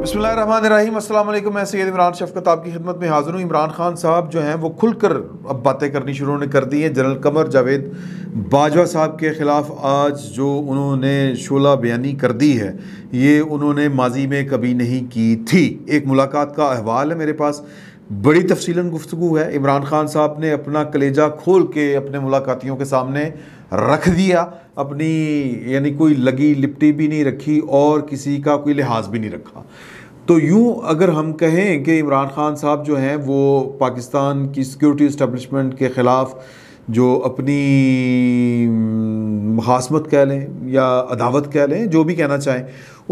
बसमीम अल्लाम मैं सैद इमरान शफकत आपकी खिदमत में हाज़िर हूँ इमरान खान साहब जो हैं वो खुलकर अब बातें करनी शुरू उन्होंने कर दी हैं जनरल कमर जावेद बाजवा साहब के ख़िलाफ़ आज जो उन्होंने शोला बयानी कर दी है ये उन्होंने माजी में कभी नहीं की थी एक मुलाकात का अहवाल है मेरे पास बड़ी तफसीला गुफ्तु है इमरान खान साहब ने अपना कलेजा खोल के अपने मुलाकातियों के सामने रख दिया अपनी यानी कोई लगी लिपटी भी नहीं रखी और किसी का कोई लिहाज भी नहीं रखा तो यूँ अगर हम कहें कि इमरान ख़ान साहब जो हैं वो पाकिस्तान की सिक्योरिटी इस्टबलिशमेंट के ख़िलाफ़ जो अपनी मुहासमत कह लें या अदावत कह लें जो भी कहना चाहें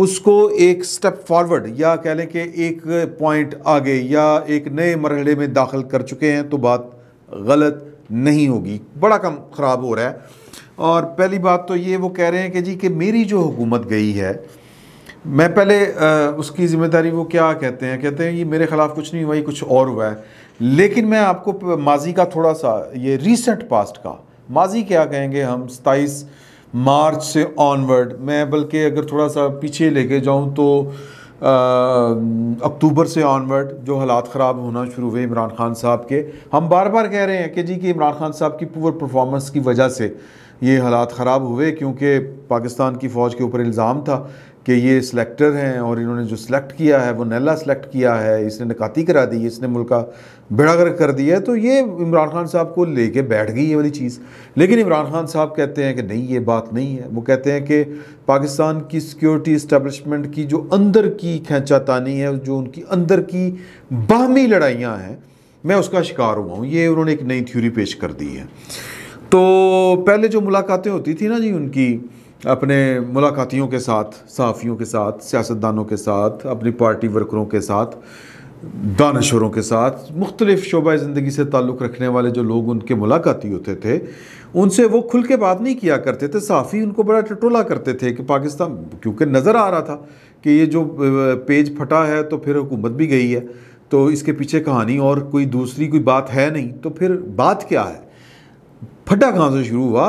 उसको एक स्टेप फॉरवर्ड या कह लें कि एक पॉइंट आगे या एक नए मरहले में दाखिल कर चुके हैं तो बात गलत नहीं होगी बड़ा कम ख़राब हो रहा है और पहली बात तो ये वो कह रहे हैं कि जी कि मेरी जो हुकूमत गई है मैं पहले आ, उसकी ज़िम्मेदारी वो क्या कहते हैं कहते हैं ये मेरे ख़िलाफ़ कुछ नहीं हुआ ये कुछ और हुआ है लेकिन मैं आपको माजी का थोड़ा सा ये रिसेंट पास्ट का माजी क्या कहेंगे हम सताईस मार्च से ऑनवर्ड मैं बल्कि अगर थोड़ा सा पीछे लेके जाऊँ तो अक्टूबर से ऑनवर्ड जो हालात ख़राब होना शुरू हुए इमरान खान साहब के हम बार बार कह रहे हैं कि जी कि इमरान खान साहब की पुअर परफॉर्मेंस की वजह से ये हालात ख़राब हुए क्योंकि पाकिस्तान की फ़ौज के ऊपर इल्ज़ाम था कि ये सिलेक्टर हैं और इन्होंने जो सिलेक्ट किया है वो नैला सिलेक्ट किया है इसने निकाती करा दी इसने मुल्क का बेड़ा गर्क कर दिया है तो ये इमरान खान साहब को लेके बैठ गई ये वाली चीज़ लेकिन इमरान खान साहब कहते हैं कि नहीं ये बात नहीं है वो कहते हैं कि पाकिस्तान की सिक्योरिटी इस्टबलिशमेंट की जो अंदर की खेचातानी है जो उनकी अंदर की बाहमी लड़ाइयाँ हैं मैं उसका शिकार हुआ हूँ ये उन्होंने एक नई थ्योरी पेश कर दी है तो पहले जो मुलाकातें होती थी ना जी उनकी अपने मुलाकातियों के साथ सहाफ़ियों के साथ सियासतदानों के साथ अपनी पार्टी वर्करों के साथ दानशरों के साथ मुख्तलिफ शोबा ज़िंदगी से ताल्लुक़ रखने वाले जो लोग उनके मुलाकाती होते थे उनसे वो खुल के बात नहीं किया करते थे साफ़ी उनको बड़ा टटोला करते थे कि पाकिस्तान क्योंकि नज़र आ रहा था कि ये जो पेज फटा है तो फिर हुकूमत भी गई है तो इसके पीछे कहानी और कोई दूसरी कोई बात है नहीं तो फिर बात क्या है फटा कहाँ से शुरू हुआ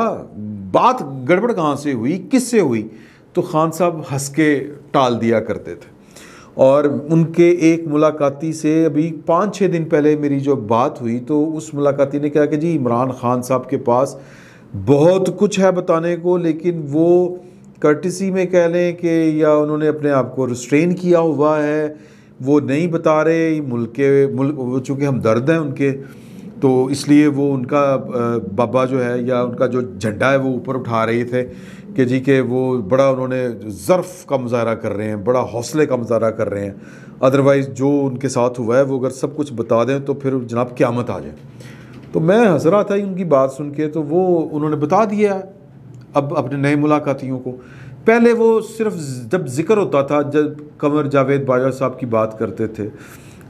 बात गड़बड़ कहाँ से हुई किससे हुई तो खान साहब हंस के टाल दिया करते थे और उनके एक मुलाकाती से अभी पाँच छः दिन पहले मेरी जो बात हुई तो उस मुलाकाती ने कहा कि जी इमरान खान साहब के पास बहुत कुछ है बताने को लेकिन वो कर्टिसी में कह लें कि या उन्होंने अपने आप को रिस्ट्रेन किया हुआ है वो नहीं बता रहे मुल्क के मुल्क चूँकि हम दर्द हैं उनके तो इसलिए वो उनका बाबा जो है या उनका जो झंडा है वो ऊपर उठा रहे थे कि जी के वो बड़ा उन्होंने ज़र्फ़ का मुजाहरा कर रहे हैं बड़ा हौसले का मुजाहरा कर रहे हैं अदरवाइज़ जो उनके साथ हुआ है वो अगर सब कुछ बता दें तो फिर जनाब क़्यामत आ जाए तो मैं हंसरा रहा था उनकी बात सुन के तो वो उन्होंने बता दिया अब अपने नए मुलाकातियों को पहले वो सिर्फ जब जिक्र होता था जब कंवर जावेद बाजवा साहब की बात करते थे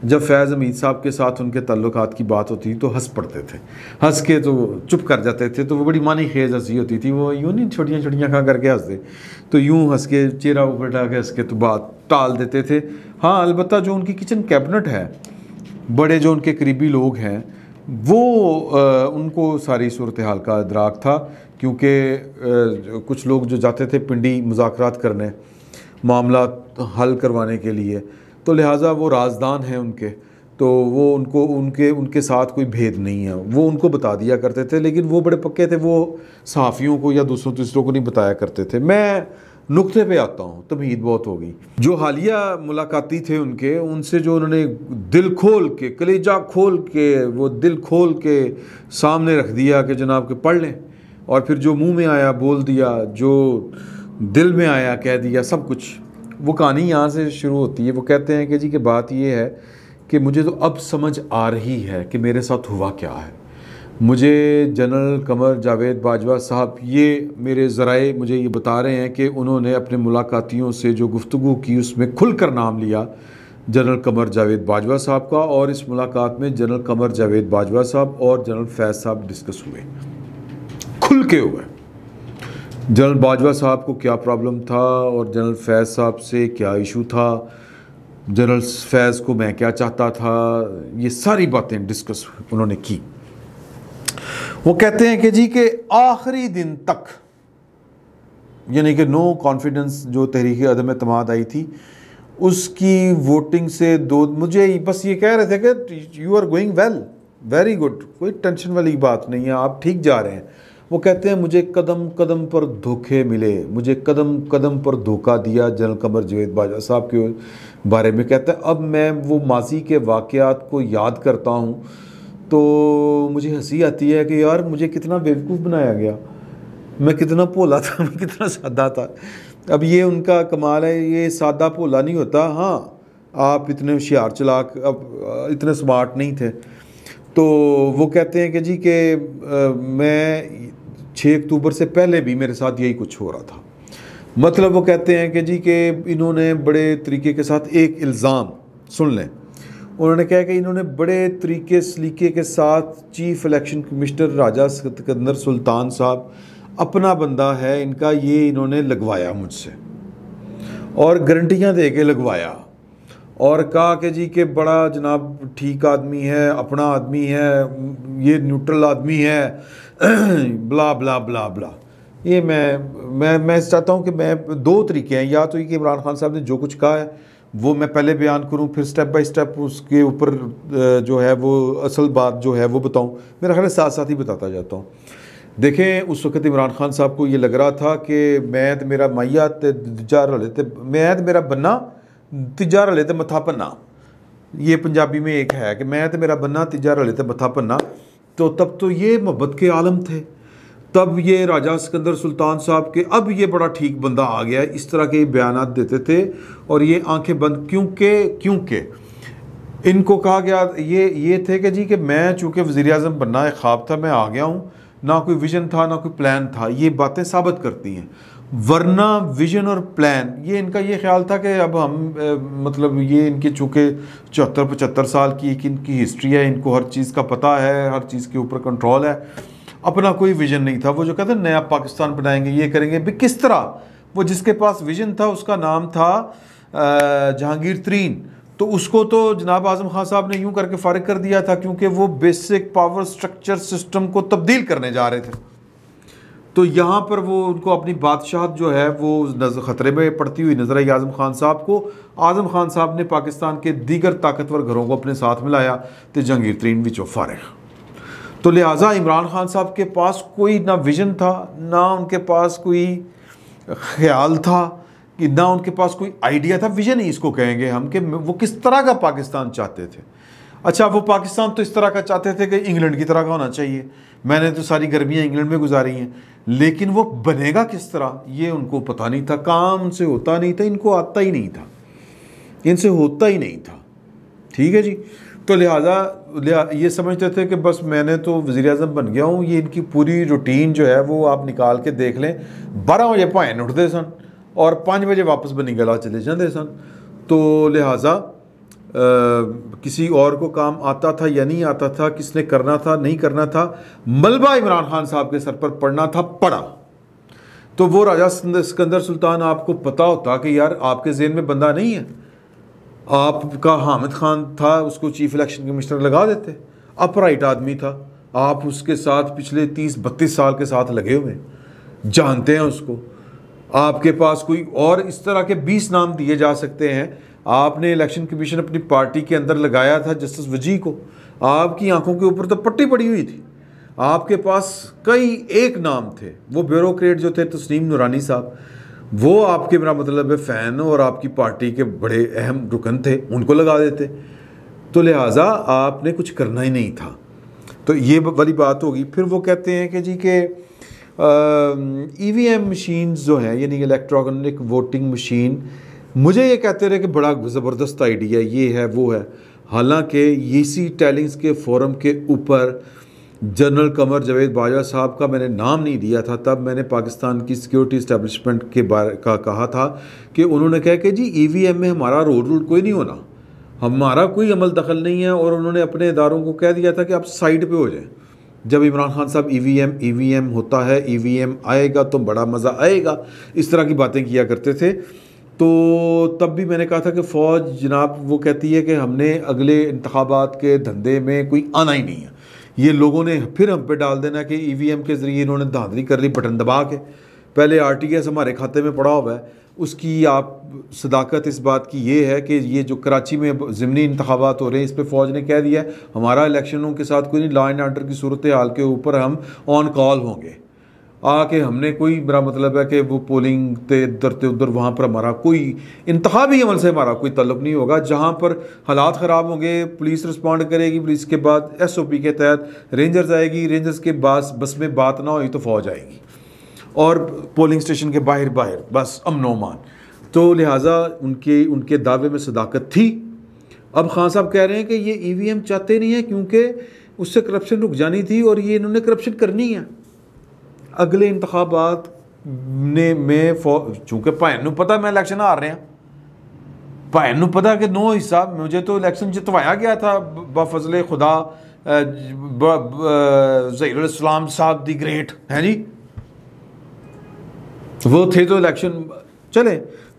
जब फैज़ हमीद साहब के साथ उनके तल्लत की बात होती तो हंस पड़ते थे हंस के तो चुप कर जाते थे तो वो बड़ी मानी खेज हंसी होती थी वो यूँ नहीं छोटियाँ छोटियाँ खा करके हंसते तो यूँ हंस के चेहरा ऊपर उठा के हंस के तो बात टाल देते थे हाँ अलबत्त जो उनकी किचन कैबिनेट है बड़े जो उनके करीबी लोग हैं वो आ, उनको सारी सूरत हाल का अदराक था क्योंकि कुछ लोग जो जाते थे पिंडी मुजाकर करने मामला हल करवाने के लिए तो लिहाजा वो राजदान हैं उनके तो वो उनको उनके उनके साथ कोई भेद नहीं है वो उनको बता दिया करते थे लेकिन वो बड़े पक्के थे वो सहाफ़ियों को या दूसरों तीसरों को नहीं बताया करते थे मैं नुक्ते पे आता हूँ तमहीद बहुत हो गई जो हालिया मुलाकाती थे उनके उनसे जो उन्होंने दिल खोल के कलेजा खोल के वो दिल खोल के सामने रख दिया कि जनाब के पढ़ लें और फिर जो मुँह में आया बोल दिया जो दिल में आया कह दिया सब कुछ वो कहानी यहाँ से शुरू होती है वो कहते हैं कि जी कि बात ये है कि मुझे तो अब समझ आ रही है कि मेरे साथ हुआ क्या है मुझे जनरल कमर जावेद बाजवा साहब ये मेरे ज़राए मुझे ये बता रहे हैं कि उन्होंने अपने मुलाकातियों से जो गुफ्तु की उसमें खुलकर नाम लिया जनरल कमर जावेद बाजवा साहब का और इस मुलाकात में जनरल कमर जावेद बाजवा साहब और जनरल फैज साहब डिस्कस हुए खुल के हुए जनरल बाजवा साहब को क्या प्रॉब्लम था और जनरल फैज़ साहब से क्या इशू था जनरल फैज़ को मैं क्या चाहता था ये सारी बातें डिस्कस उन्होंने की वो कहते हैं कि जी के आखिरी दिन तक यानी कि नो कॉन्फिडेंस जो तहरीक अदम तमाद आई थी उसकी वोटिंग से दो मुझे बस ये कह रहे थे कि you are going well very good कोई टेंशन वाली बात नहीं है आप ठीक जा रहे हैं वो कहते हैं मुझे कदम कदम पर धोखे मिले मुझे कदम कदम पर धोखा दिया जनरल कमर जवेद बाजवा साहब के बारे में कहते हैं अब मैं वो माजी के वाकयात को याद करता हूँ तो मुझे हंसी आती है कि यार मुझे कितना बेवकूफ़ बनाया गया मैं कितना भोला था मैं कितना सादा था अब ये उनका कमाल है ये सादा भोला नहीं होता हाँ आप इतने होशियार चलाक अब इतने स्मार्ट नहीं थे तो वो कहते हैं कि जी के आ, मैं छः अक्टूबर से पहले भी मेरे साथ यही कुछ हो रहा था मतलब वो कहते हैं कि जी के इन्होंने बड़े तरीके के साथ एक इल्ज़ाम सुन लें उन्होंने कहा कि इन्होंने बड़े तरीके सलीके के साथ chief election commissioner Raja Sikandar Sultan साहब अपना बंदा है इनका ये इन्होंने लगवाया मुझसे और गारंटियाँ दे के लगवाया और कहा कि जी के बड़ा जनाब ठीक आदमी है अपना आदमी है ये न्यूट्रल आदमी है ब्ला ब्ला ब्ला ब्ला ये मैं मैं मैं चाहता हूँ कि मैं दो तरीके हैं या तो ये कि इमरान खान साहब ने जो कुछ कहा है वो मैं पहले बयान करूँ फिर स्टेप बाय स्टेप उसके ऊपर जो है वो असल बात जो है वो बताऊँ मेरा ख्याल साथ साथ ही बताता जाता हूँ देखें उस वक्त इमरान खान साहब को ये लग रहा था कि मैं तो मेरा माइया तो जार हले तो मैं तो मेरा बन्ना तीजा रले तो मथा भन्ना ये पंजाबी में एक है कि मैं तो मेरा बन्ना तीजा रले तो मथा भन्ना तो तब तो ये मोहब्बत के आलम थे तब ये राजा सिकंदर सुल्तान साहब के अब ये बड़ा ठीक बंदा आ गया इस तरह के बयान देते थे और ये आंखें बंद क्योंकि क्योंकि इनको कहा गया ये ये थे कि जी कि मैं चूँकि वज़ी अजम बनना एक ख्वाब था मैं आ गया हूँ ना कोई विजन था ना कोई प्लान था ये बातें साबित करती हैं वरना विजन और प्लान ये इनका ये ख्याल था कि अब हम ए, मतलब ये इनके चूँकि चौहत्तर पचहत्तर साल की एक इनकी हिस्ट्री है इनको हर चीज़ का पता है हर चीज़ के ऊपर कंट्रोल है अपना कोई विजन नहीं था वो जो कहते हैं नया पाकिस्तान बनाएंगे ये करेंगे भी किस तरह वो जिसके पास विजन था उसका नाम था जहांगीर तरीन तो उसको तो जनाब आजम खान साहब ने यूं करके फारग कर दिया था क्योंकि वो बेसिक पावर स्ट्रक्चर सिस्टम को तब्दील करने जा रहे थे तो यहाँ पर वो उनको अपनी बादशाहत जो है वो ख़तरे में पड़ती हुई नज़र आई आज़म खान साहब को आज़म खान साहब ने पाकिस्तान के दीगर ताकतवर घरों को अपने साथ में लाया तो जंगीर तरीन भी फारग तो लिहाजा इमरान खान साहब के पास कोई ना विजन था ना उनके पास कोई ख्याल था कि ना उनके पास कोई आइडिया था विजन ही इसको कहेंगे हम कि वो किस तरह का पाकिस्तान चाहते थे अच्छा वो पाकिस्तान तो इस तरह का चाहते थे कि इंग्लैंड की तरह का होना चाहिए मैंने तो सारी गर्मियाँ इंग्लैंड में गुजारी हैं लेकिन वो बनेगा किस तरह ये उनको पता नहीं था काम से होता नहीं था इनको आता ही नहीं था इनसे होता ही नहीं था ठीक है जी तो लिहाजा लिहा, ये समझते थे कि बस मैंने तो वज़ी अजम बन गया हूँ ये इनकी पूरी रूटीन जो है वो आप निकाल के देख लें बारह बजे भाएं उठते सन और पाँच बजे वापस बनी गला चले जाते सन तो लिहाजा किसी और को काम आता था या नहीं आता था किसने करना था नहीं करना था मलबा इमरान खान साहब के सर पर पड़ना था पड़ा तो वो राजा सिकंदर सुल्तान आपको पता होता कि यार आपके जेन में बंदा नहीं है आपका हामिद खान था उसको चीफ इलेक्शन कमिश्नर लगा देते अपराइट आदमी था आप उसके साथ पिछले तीस बत्तीस साल के साथ लगे हुए जानते हैं उसको आपके पास कोई और इस तरह के बीस नाम दिए जा सकते हैं आपने इलेक्शन कमीशन अपनी पार्टी के अंदर लगाया था जस्टिस वजी को आपकी आंखों के ऊपर तो पट्टी पड़ी हुई थी आपके पास कई एक नाम थे वो ब्यूरोक्रेट जो थे तस्नीम नूरानी साहब वो आपके मेरा मतलब है फ़ैन और आपकी पार्टी के बड़े अहम रुकन थे उनको लगा देते तो लिहाजा आपने कुछ करना ही नहीं था तो ये वाली बात होगी फिर वो कहते हैं कि जी के ई वी एम मशीन जो हैं यानी इलेक्ट्रॉनिक वोटिंग मशीन मुझे ये कहते रहे कि बड़ा ज़बरदस्त आइडिया ये है वो है हालांकि इसी टैलिंग्स के फोरम के ऊपर जनरल कमर जावेद बाजवा साहब का मैंने नाम नहीं दिया था तब मैंने पाकिस्तान की सिक्योरिटी इस्टेब्लिशमेंट के बारे का कहा था कि उन्होंने कहा कि जी ई e में हमारा रोल रूल कोई नहीं होना हमारा कोई अमल दखल नहीं है और उन्होंने अपने इदारों को कह दिया था कि आप साइड पे हो जाएं जब इमरान खान साहब ई e वी e होता है ई आएगा तो बड़ा मज़ा आएगा इस तरह की बातें किया करते थे तो तब भी मैंने कहा था कि फ़ौज जनाब वो कहती है कि हमने अगले इंतबात के धंधे में कोई आना ही नहीं है ये लोगों ने फिर हम पे डाल देना कि ई वी एम के ज़रिए इन्होंने धांधली कर ली बटन दबा के पहले आर टी एस हमारे खाते में पड़ा हुआ है उसकी आप सदाकत इस बात की ये है कि ये जो कराची में ज़मनी इंतबात हो रहे हैं इस पर फ़ौज ने कह दिया हमारा इलेक्शनों के साथ कोई नहीं लॉ एंड आर्डर की सूरत हाल के ऊपर हम ऑन कॉल होंगे आके हमने कोई मेरा मतलब है कि वो पोलिंग ते इधर ते उधर वहाँ पर हमारा कोई भी अमल से हमारा कोई तलब नहीं होगा जहाँ पर हालात ख़राब होंगे पुलिस रिस्पॉन्ड करेगी पुलिस के बाद एस ओ पी के तहत रेंजर्स आएगी रेंजर्स के बाद बस में बात ना हुई तो फौज आएगी और पोलिंग स्टेशन के बाहर बाहर बस अमनोमान तो लिहाजा उनके उनके दावे में सदाकत थी अब खान साहब कह रहे हैं कि ये ई वी एम चाहते नहीं हैं क्योंकि उससे करप्शन रुक जानी थी और ये इन्होंने करप्शन करनी है अगले ਇੰਤਖਾਬਾਤ ने मैं ਚੂੰਕਿ चूंकि ਨੂੰ ਪਤਾ ਮੈਂ ਇਲੈਕਸ਼ਨ ਹਾਰ ਰਿਹਾ ਭੈਣ ਨੂੰ ਪਤਾ ਕਿ ਨੋ ਹਿੱਸਾ ਮੈਨੂੰ ਤਾਂ ਇਲੈਕਸ਼ਨ ਜਿਤਵਾਇਆ ਗਿਆ ਥਾ ਬਫਜ਼ਲੇ ਖੁਦਾ ਜ਼ਹੀਰ इस्लाम साहब दी ग्रेट है जी वो थे तो इलेक्शन चले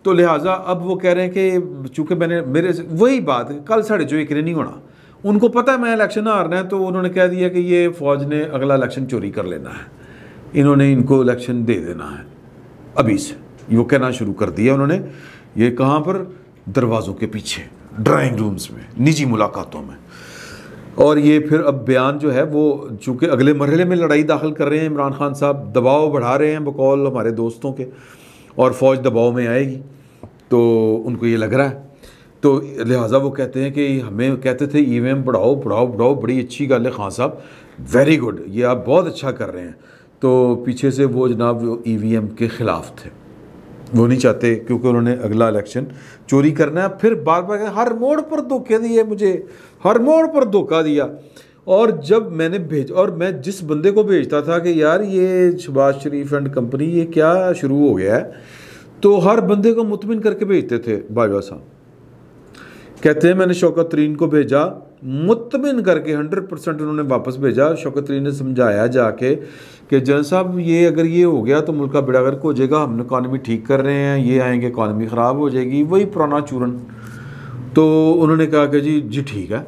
तो लिहाजा अब वो कह रहे हैं कि चूंकि मैंने मेरे वही बात कल साढ़े जो एक नहीं होना उनको पता है मैं इलेक्शन हारना है तो उन्होंने कह दिया कि ये फौज ने अगला इलेक्शन चोरी कर लेना है इन्होंने इनको इलेक्शन दे देना है अभी से वो कहना शुरू कर दिया उन्होंने ये कहाँ पर दरवाज़ों के पीछे ड्राइंग रूम्स में निजी मुलाकातों में और ये फिर अब बयान जो है वो चूँकि अगले मरहले में लड़ाई दाखिल कर रहे हैं इमरान खान साहब दबाव बढ़ा रहे हैं बकौल हमारे दोस्तों के और फ़ौज दबाव में आएगी तो उनको ये लग रहा है तो लिहाजा वो कहते हैं कि हमें कहते थे ई वी एम बढ़ाओ बढ़ाओ बढ़ाओ बड़ी अच्छी गल है खान साहब वेरी गुड ये आप बहुत अच्छा कर रहे हैं तो पीछे से वो जनाब जो ई e के ख़िलाफ़ थे वो नहीं चाहते क्योंकि उन्होंने अगला इलेक्शन चोरी करना है फिर बार बार हर मोड़ पर धोखे दिए मुझे हर मोड़ पर धोखा दिया और जब मैंने भेज और मैं जिस बंदे को भेजता था कि यार ये शबाज शरीफ एंड कंपनी ये क्या शुरू हो गया है तो हर बंदे को मुतमिन करके भेजते थे बाजवा साहब कहते हैं मैंने शौकत तरीन को भेजा मुतमिन करके हंड्रेड परसेंट उन्होंने वापस भेजा शौकत तरीन ने समझाया जाके कि जन साहब ये अगर ये हो गया तो मुल्क बिड़ा बेड़ा गर्क हो जाएगा हम इकानमी ठीक कर रहे हैं ये आएंगे इकानमी ख़राब हो जाएगी वही पुराना चूरन तो उन्होंने कहा कि जी जी ठीक है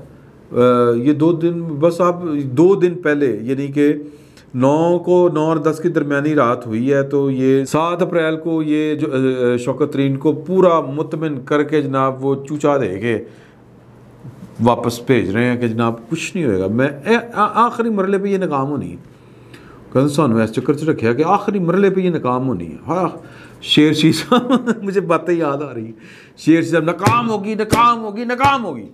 ये दो दिन बस आप दो दिन पहले यानी कि नौ को नौ और दस के दरमियानी रात हुई है तो ये सात अप्रैल को ये जो शौकत तरीन को पूरा मुतमिन करके जनाब वो चूचा दे के वापस भेज रहे हैं कि जनाब कुछ नहीं होएगा मैं आखिरी मरले पे ये नाकाम होनी है कहते सू इस चक्कर रखे कि आखिरी मरले पर ही नाकाम होनी है हा शेर शी साहब मुझे बातें याद आ रही शेर शी साहब नाकाम होगी नाकाम होगी नाकाम होगी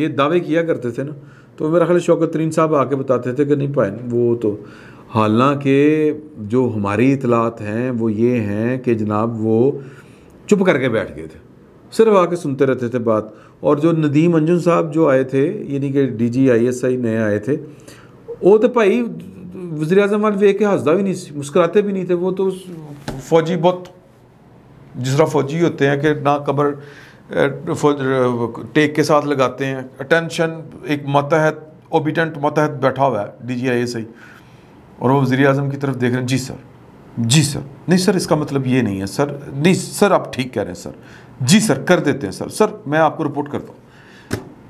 ये दावे किया करते थे ना तो मेरा ख्याल शौकत तरीन साहब आके बताते थे कि नहीं पाए वो तो हालांकि जो हमारी इतलात हैं वो ये हैं कि जनाब वो चुप करके बैठ गए थे सिर्फ आके सुनते रहते थे बात और जो नदीम अंजुन साहब जो आए थे यानी कि D G I S I नए आए थे वो तो भाई वजी अजम अलवे के हंसता भी नहीं मुस्कुराते भी नहीं थे वो तो फौजी बहुत जिस तरह फौजी होते हैं कि ना कबर टेक के साथ लगाते हैं अटेंशन एक मतहत ओबिटेंट मतहत बैठा हुआ है D G I S I और वो वजी अजम की तरफ देख रहे हैं जी सर जी सर नहीं सर इसका मतलब ये नहीं है सर नहीं सर आप ठीक कह रहे हैं सर जी सर कर देते हैं सर सर मैं आपको रिपोर्ट करता हूँ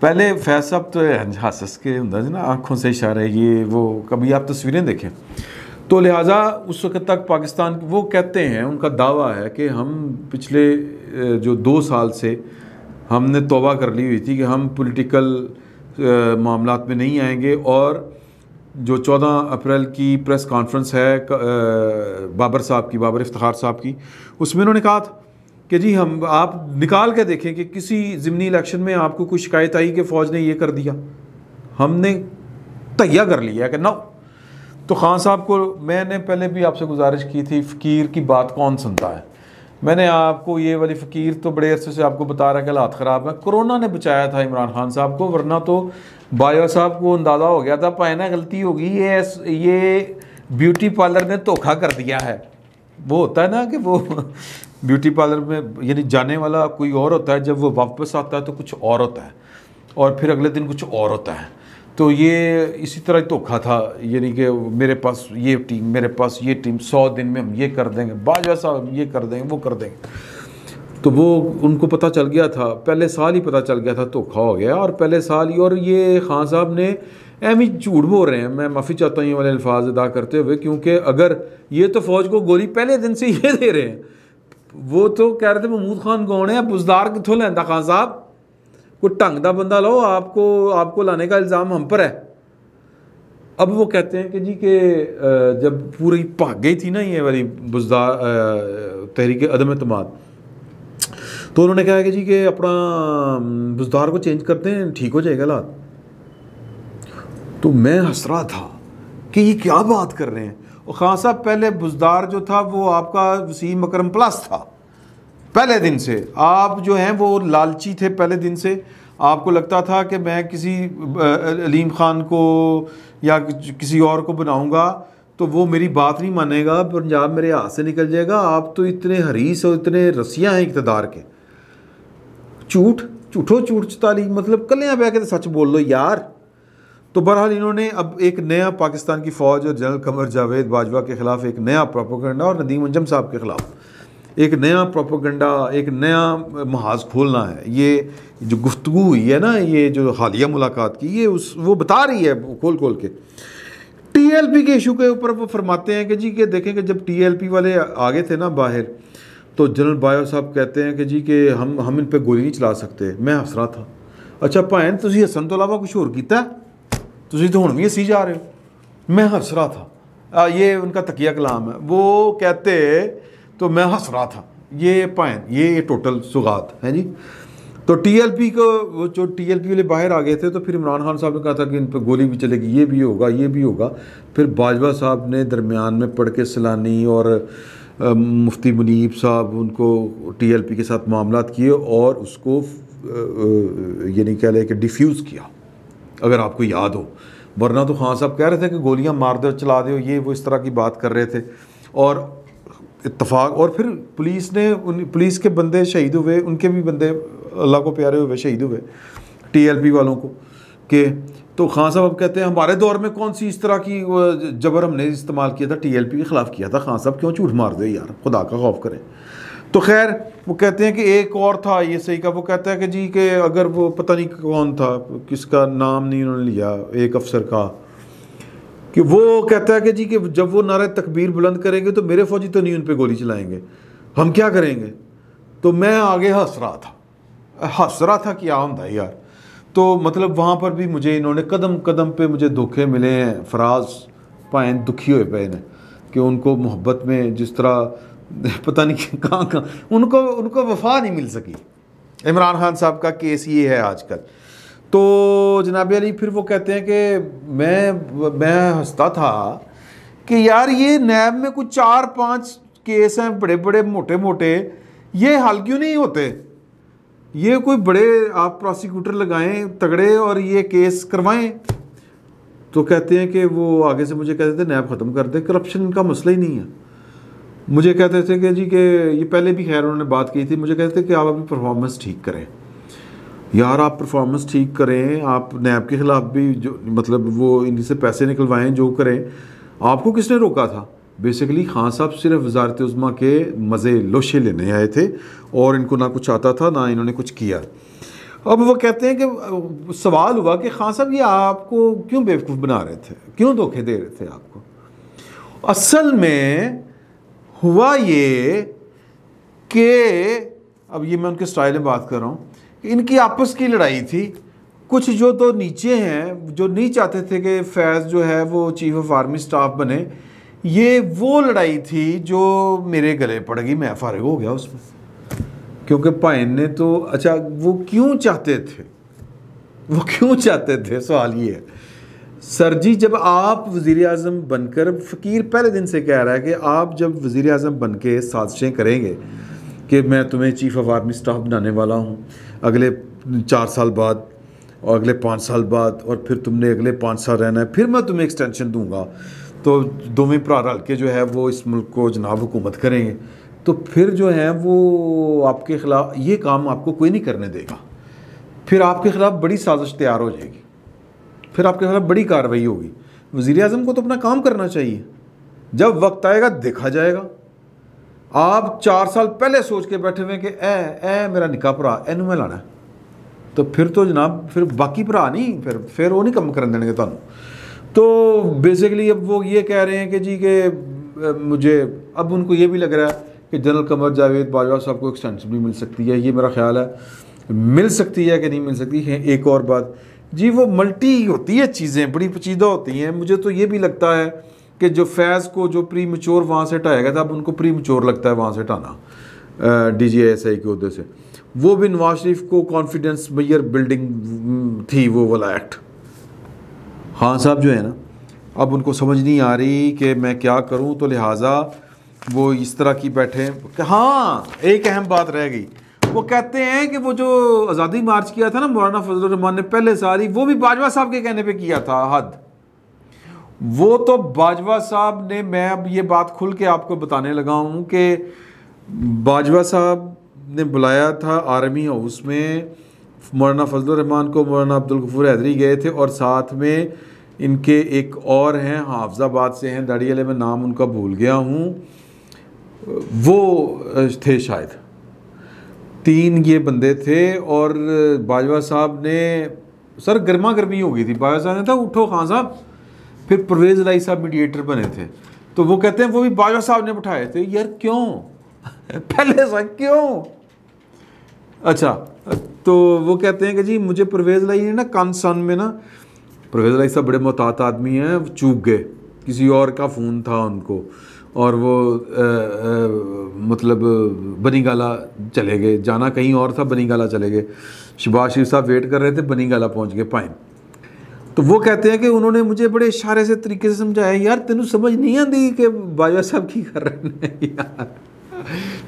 पहले फैज साहब तो हासस के होंगे ना आँखों से इशारे ये वो कभी आप तस्वीरें देखें तो लिहाजा उस वक्त तक पाकिस्तान वो कहते हैं उनका दावा है कि हम पिछले जो दो साल से हमने तोबा कर ली हुई थी कि हम पॉलिटिकल मामला में नहीं आएंगे और जो 14 अप्रैल की प्रेस कॉन्फ्रेंस है बाबर साहब की बाबर इफ्तार साहब की उसमें उन्होंने कहा था कि जी हम आप निकाल के देखें कि किसी ज़मनी इलेक्शन में आपको कोई शिकायत आई कि फ़ौज ने ये कर दिया हमने तैया कर लिया कि ना तो खान साहब को मैंने पहले भी आपसे गुजारिश की थी फ़कीर की बात कौन सुनता है मैंने आपको ये वाली फ़कीर तो बड़े अरसे से आपको बता रहा है कि हालात ख़राब है कोरोना ने बचाया था इमरान खान साहब को वरना तो बाजवा साहब को अंदाज़ा हो गया था पाए ना गलती होगी ये ये ब्यूटी पार्लर ने धोखा कर दिया है वो होता है ना कि वो ब्यूटी पार्लर में यानी जाने वाला कोई और होता है जब वो वापस आता है तो कुछ और होता है और फिर अगले दिन कुछ और होता है तो ये इसी तरह धोखा था यानी कि मेरे पास ये टीम मेरे पास ये टीम सौ दिन में हम ये कर देंगे बाज ऐसा ये कर देंगे वो कर देंगे तो वो उनको पता चल गया था पहले साल ही पता चल गया था धोखा हो गया और पहले साल ही और ये खान साहब ने एम ही झूठ बोल रहे हैं मैं माफ़ी चाहता हूँ ये वाले अल्फाज अदा करते हुए क्योंकि अगर ये तो फ़ौज को गोली पहले दिन से ये दे रहे हैं वो तो कह रहे थे महमूद खान कौन है बुजदार कितों लैंदा खान साहब कोई ढंग का बंदा लो आपको आपको लाने का इल्ज़ाम हम पर है अब वो कहते हैं कि जी के जब पूरी भाग गई थी ना ये वाली बुजदार तहरीक अदम अतम तो उन्होंने कहा कि जी के अपना बुजदार को चेंज करते हैं ठीक हो जाएगा लात तो मैं हंस रहा था कि ये क्या बात कर रहे हैं और खान साहब पहले बुजदार जो था वो आपका वसीम अक्रम प्लस था पहले दिन से आप जो हैं वो लालची थे पहले दिन से आपको लगता था कि मैं किसी अलीम ख़ान को या किसी और को बनाऊंगा तो वो मेरी बात नहीं मानेगा पंजाब मेरे हाथ से निकल जाएगा आप तो इतने हरीस और इतने रसियाँ हैं इकतदार के झूठ झूठो झूठ चाली मतलब कलियाँ बह के तो सच बोल लो यार तो बहरहाल इन्होंने अब एक नया पाकिस्तान की फ़ौज और जनरल कमर जावेद बाजवा के ख़िलाफ़ एक नया प्रोपोगंडा और नदीम अंजम साहब के ख़िलाफ़ एक नया प्रोपोगंडा एक नया महाज खोलना है ये जो गुफ्तु हुई है ना ये जो हालिया मुलाकात की ये उस वो बता रही है खोल खोल के टीएलपी के इशू के ऊपर वो फरमाते हैं कि जी के देखें कि जब टीएलपी वाले आगे थे ना बाहर तो जनरल बायो साहब कहते हैं कि जी के हम हम इन पर गोली नहीं चला सकते मैं हंस रहा था अच्छा भैन तुम हसन तो अलावा कुछ और किया ਤੁਸੀਂ तो ਹੁਣ ਵੀ ਅਸੀਂ जा रहे हो मैं हंस रहा था ये उनका तकिया कलाम है वो कहते तो मैं हंस रहा था ये पैन ये टोटल सुगात है जी तो टीएलपी को वो जो टीएलपी वाले बाहर आ गए थे तो फिर इमरान खान साहब ने कहा था कि इन पर गोली भी चलेगी ये भी होगा ये भी होगा फिर बाजवा साहब ने दरमियान में पढ़ के सलानी और मुफ्ती मुनीब साहब उनको टीएलपी के साथ मामला किए और उसको यानी कह लें कि डिफ्यूज़ किया अगर आपको याद हो वरना तो खान हाँ, साहब कह रहे थे कि गोलियां मार दो चला दो ये वो इस तरह की बात कर रहे थे और इतफाक और फिर पुलिस ने उन पुलिस के बंदे शहीद हुए उनके भी बंदे अल्लाह को प्यारे हुए शहीद हुए टी वालों को कि तो खान साहब अब कहते हैं हमारे दौर में कौन सी इस तरह की जबर हमने इस्तेमाल किया था टीएलपी के ख़िलाफ़ किया था खान साहब क्यों झूठ मार दे यार खुदा का खौफ करें तो खैर वो कहते हैं कि एक और था ये सही का वो कहता है कि जी के अगर वो पता नहीं कौन था किसका नाम नहीं उन्होंने लिया एक अफसर का कि वो कहता है कि जी कि जब वो नारा तकबीर बुलंद करेंगे तो मेरे फौजी तो नहीं उन पर गोली चलाएंगे हम क्या करेंगे तो मैं आगे हंस रहा था हंस रहा था कि था यार तो मतलब वहाँ पर भी मुझे इन्होंने कदम कदम पे मुझे धोखे मिले हैं फराज पाए दुखी हुए पे इन्हें कि उनको मोहब्बत में जिस तरह पता नहीं कहाँ कहाँ उनको उनको वफा नहीं मिल सकी इमरान खान साहब का केस ये है आजकल तो जनाब अली फिर वो कहते हैं कि मैं मैं हंसता था कि यार ये नैब में कुछ चार पांच केस हैं बड़े बड़े मोटे मोटे ये हल क्यों नहीं होते ये कोई बड़े आप प्रोसिक्यूटर लगाएं तगड़े और ये केस करवाएं तो कहते हैं कि वो आगे से मुझे कहते थे नैब ख़त्म कर दे करप्शन का मसला ही नहीं है मुझे कहते थे कि जी के ये पहले भी खैर उन्होंने बात की थी मुझे कहते थे कि आप अपनी परफॉर्मेंस ठीक करें यार आप परफॉर्मेंस ठीक करें आप नैब के ख़िलाफ़ भी जो मतलब वो इनसे पैसे निकलवाएं जो करें आपको किसने रोका था बेसिकली खान साहब सिर्फ वजारत उज़मा के मज़े लोशे लेने आए थे और इनको ना कुछ आता था ना इन्होंने कुछ किया अब वो कहते हैं कि सवाल हुआ कि खान साहब ये आपको क्यों बेवकूफ़ बना रहे थे क्यों धोखे दे रहे थे आपको असल में हुआ ये कि अब ये मैं उनके स्टाइल में बात कर रहा हूँ इनकी आपस की लड़ाई थी कुछ जो तो नीचे हैं जो नहीं चाहते थे कि फैज़ जो है वो चीफ़ ऑफ आर्मी स्टाफ बने ये वो लड़ाई थी जो मेरे गले पड़ गई मैं फारग हो गया उसमें क्योंकि पाइन ने तो अच्छा वो क्यों चाहते थे वो क्यों चाहते थे सवाल ये है सर जी जब आप वजीर अजम बनकर फ़कीर पहले दिन से कह रहा है कि आप जब वज़ी अजम बन के साजिशें करेंगे कि मैं तुम्हें चीफ़ ऑफ आर्मी स्टाफ बनाने वाला हूँ अगले चार साल बाद और अगले पाँच साल बाद और फिर तुमने अगले पाँच साल रहना है फिर मैं तुम्हें एक्सटेंशन दूंगा तो दोवें भरा रल के जो है वो इस मुल्क को जनाब हुकूमत करेंगे तो फिर जो है वो आपके ख़िलाफ़ ये काम आपको कोई नहीं करने देगा फिर आपके ख़िलाफ़ बड़ी साजिश तैयार हो जाएगी फिर आपके खिलाफ बड़ी कार्रवाई होगी वजीर अजम को तो अपना काम करना चाहिए जब वक्त आएगा देखा जाएगा आप चार साल पहले सोच के बैठे हुए कि ए ए मेरा निका भरा एनू मैं लाना तो फिर तो जनाब फिर बाकी भरा नहीं फिर फिर वो नहीं कम कर देंगे थानू तो बेसिकली अब वो ये कह रहे हैं कि जी के मुझे अब उनको ये भी लग रहा है कि जनरल कमर जावेद बाजवा साहब को एक्सटेंशन भी मिल सकती है ये मेरा ख्याल है मिल सकती है कि नहीं मिल सकती है एक और बात जी वो मल्टी होती है चीज़ें बड़ी पचीदा होती हैं मुझे तो ये भी लगता है कि जो फैज़ को जो प्री मच्योर वहाँ से हटाया गया था अब उनको प्री मच्योर लगता है वहाँ से हटाना डी जी एस आई के अहदे से वो भी नवाज शरीफ को कॉन्फिडेंस मैयर बिल्डिंग थी वो वाला एक्ट हाँ साहब जो है ना अब उनको समझ नहीं आ रही कि मैं क्या करूँ तो लिहाजा वो इस तरह की बैठे हाँ एक अहम बात रह गई वो कहते हैं कि वो जो आज़ादी मार्च किया था ना मौलाना फजल रहमान ने पहले सारी वो भी बाजवा साहब के कहने पे किया था हद वो तो बाजवा साहब ने मैं अब ये बात खुल के आपको बताने लगा हूँ कि बाजवा साहब ने बुलाया था आर्मी हाउस में मौलाना रहमान को मौलाना अब्दुल गफूर हैदरी गए थे और साथ में इनके एक और हैं हाफजाबाद से हैं दाड़ी वाले में नाम उनका भूल गया हूँ वो थे शायद तीन ये बंदे थे और बाजवा साहब ने सर गर्मा गर्मी हो गई थी बाजवा साहब ने था उठो खान साहब फिर परवेज लाई साहब मीडिएटर बने थे तो वो कहते हैं वो भी बाजवा साहब ने बिठाए थे यार क्यों पहले सा क्यों अच्छा तो वो कहते हैं कि जी मुझे परवेज लाई ने ना सन में ना परवेज लाई साहब बड़े मोहतात आदमी हैं चूक गए किसी और का फ़ोन था उनको और वो आ, आ, मतलब बनीगाला चले गए जाना कहीं और था बनीगाला चले गए शिबाज शिव साहब वेट कर रहे थे बनीगाला पहुंच गए पाए तो वो कहते हैं कि उन्होंने मुझे बड़े इशारे से तरीके से समझाया यार तेन समझ नहीं आती कि बाजवा साहब की कर रहे हैं यार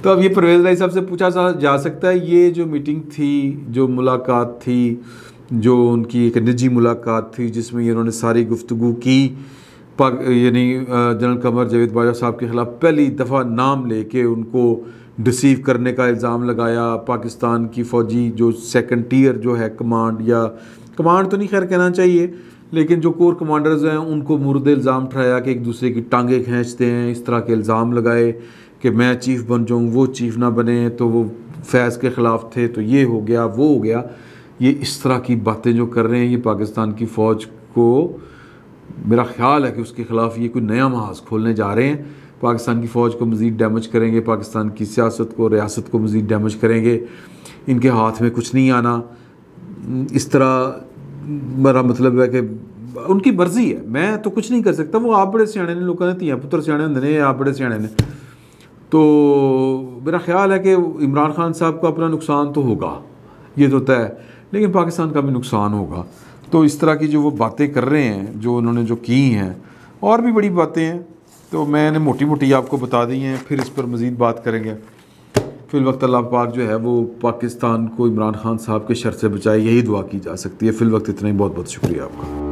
तो अब ये परवेज राय साहब से पूछा जा सकता है ये जो मीटिंग थी जो मुलाकात थी जो उनकी एक निजी मुलाकात थी जिसमें इन्होंने सारी गुफ्तु की पाक यानी जनरल कमर जावेद बाजवा साहब के ख़िलाफ़ पहली दफ़ा नाम ले के उनको डिसीव करने का इल्ज़ाम लगाया पाकिस्तान की फ़ौजी जो सेकंड टीयर जो है कमांड या कमांड तो नहीं खैर कहना चाहिए लेकिन जो कोर कमांडर्स हैं उनको मुर्द इल्ज़ाम ठहराया कि एक दूसरे की टांगें खींचते हैं इस तरह के इल्ज़ाम लगाए कि मैं चीफ़ बन जाऊँ वो चीफ़ ना बने तो वो फैज़ के ख़िलाफ़ थे तो ये हो गया वो हो गया ये इस तरह की बातें जो कर रहे हैं ये पाकिस्तान की फ़ौज को मेरा ख्याल है कि उसके ख़िलाफ़ ये कोई नया महाज खोलने जा रहे हैं पाकिस्तान की फ़ौज को मज़ीद डैमेज करेंगे पाकिस्तान की सियासत को रियासत को मज़ीद डैमेज करेंगे इनके हाथ में कुछ नहीं आना इस तरह मेरा मतलब है कि उनकी मर्ज़ी है मैं तो कुछ नहीं कर सकता वो आप बड़े स्याने ने लोगों ने धियाँ पुत्र स्याने होंगे ने आप बड़े स्याने ने तो मेरा ख्याल है कि इमरान खान साहब का अपना नुकसान तो होगा ये तो तय लेकिन पाकिस्तान का भी नुकसान होगा तो इस तरह की जो वो बातें कर रहे हैं जो उन्होंने जो की हैं और भी बड़ी बातें हैं तो मैंने मोटी मोटी आपको बता दी हैं फिर इस पर मज़ीद बात करेंगे फिल वक्त अल्लाह पाक जो है वो पाकिस्तान को इमरान खान साहब के शर से बचाए यही दुआ की जा सकती है फिल वक्त इतना ही बहुत बहुत शुक्रिया आपका